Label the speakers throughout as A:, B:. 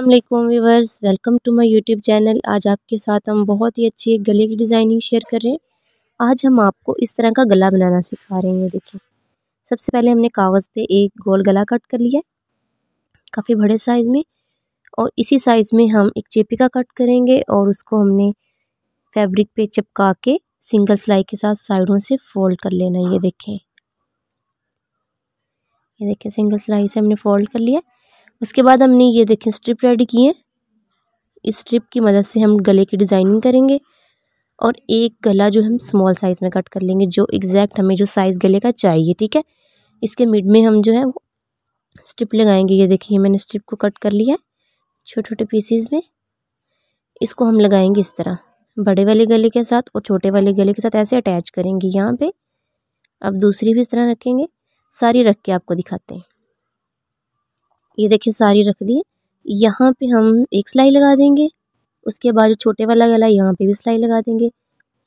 A: अल्लाम viewers welcome to my YouTube channel आज आपके साथ हम बहुत ही अच्छी एक गले की डिज़ाइनिंग शेयर कर रहे हैं आज हम आपको इस तरह का गला बनाना सिखा रहे हैं देखिए सबसे पहले हमने कागज़ पे एक गोल गला कट कर लिया काफ़ी बड़े साइज़ में और इसी साइज़ में हम एक चेपिका कट करेंगे और उसको हमने फैब्रिक पे चिपका के सिंगल सिलाई के साथ साइडों से फोल्ड कर लेना ये देखें ये देखें सिंगल सिलाई से हमने फोल्ड कर लिया उसके बाद हमने ये देखें स्ट्रिप रेडी किए इस स्ट्रिप की मदद से हम गले की डिज़ाइनिंग करेंगे और एक गला जो हम स्मॉल साइज़ में कट कर लेंगे जो एग्जैक्ट हमें जो साइज़ गले का चाहिए ठीक है इसके मिड में हम जो है वो स्ट्रिप लगाएंगे ये देखिए मैंने स्ट्रिप को कट कर लिया है छोटे छोटे पीसीज में इसको हम लगाएंगे इस तरह बड़े वाले गले के साथ और छोटे वाले गले के साथ ऐसे अटैच करेंगे यहाँ पर अब दूसरी भी इस तरह रखेंगे सारी रख के आपको दिखाते हैं ये देखिए सारी रख दी यहाँ पे हम एक सिलाई लगा देंगे उसके बाद जो छोटे वाला गला यहाँ पे भी सिलाई लगा देंगे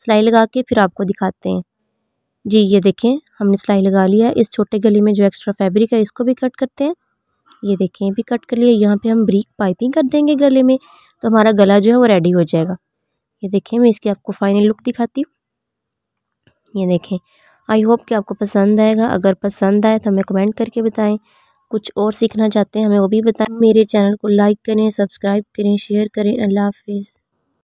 A: सिलाई लगा के फिर आपको दिखाते हैं जी ये देखें हमने सिलाई लगा लिया इस छोटे गले में जो एक्स्ट्रा फैब्रिक है इसको भी कट करते हैं ये देखें भी कट कर लिया यहाँ पे हम ब्रीक पाइपिंग कर देंगे गले में तो हमारा गला जो है वो रेडी हो जाएगा ये देखें मैं इसकी आपको फाइनल लुक दिखाती हूँ ये देखें आई होप कि आपको पसंद आएगा अगर पसंद आए तो हमें कमेंट करके बताएं कुछ और सीखना चाहते हैं हमें वो भी बताएं मेरे चैनल को लाइक करें सब्सक्राइब करें शेयर करें अल्लाह हाफिज़